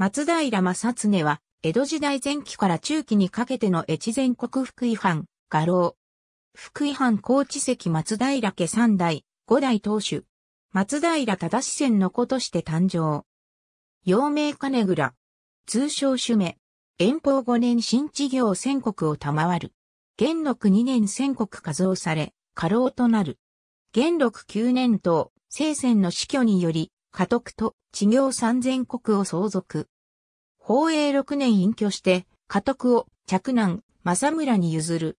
松平正常は、江戸時代前期から中期にかけての越前国福井藩、画廊。福井藩高知関松平家三代、五代当主。松平忠仙の子として誕生。陽明金倉。通称主名。遠方五年新事業宣国を賜る。元禄二年宣国加増され、過労となる。元禄九年等、聖仙の死去により、家督と地業三千国を相続。宝永6年隠居して、家督を嫡男、政村に譲る。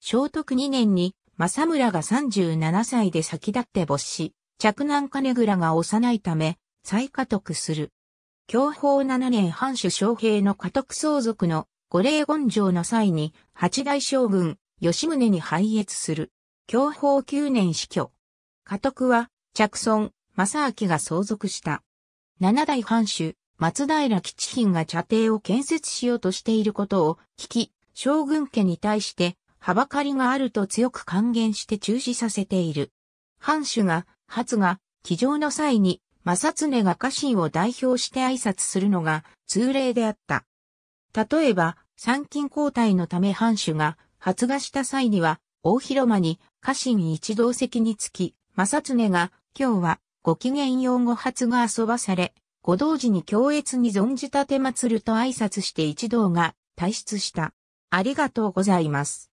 聖徳2年に、政村が37歳で先立って没し、嫡男金倉が幼いため、再家督する。享保7年藩主将兵の家督相続の五霊権上の際に、八代将軍、吉宗に拝謁する。享保9年死去。家督は、嫡孫、正明が相続した。七代藩主、松平吉品が茶亭を建設しようとしていることを聞き、将軍家に対して、はばかりがあると強く還元して中止させている。藩主が、初が、起乗の際に、正恒が家臣を代表して挨拶するのが通例であった。例えば、参勤交代のため藩主が発芽した際には、大広間に家臣一同席につき、正恒が、今日はご機嫌用語発が遊ばされ、ご同時に強烈に存じ立てまつると挨拶して一同が退出した。ありがとうございます。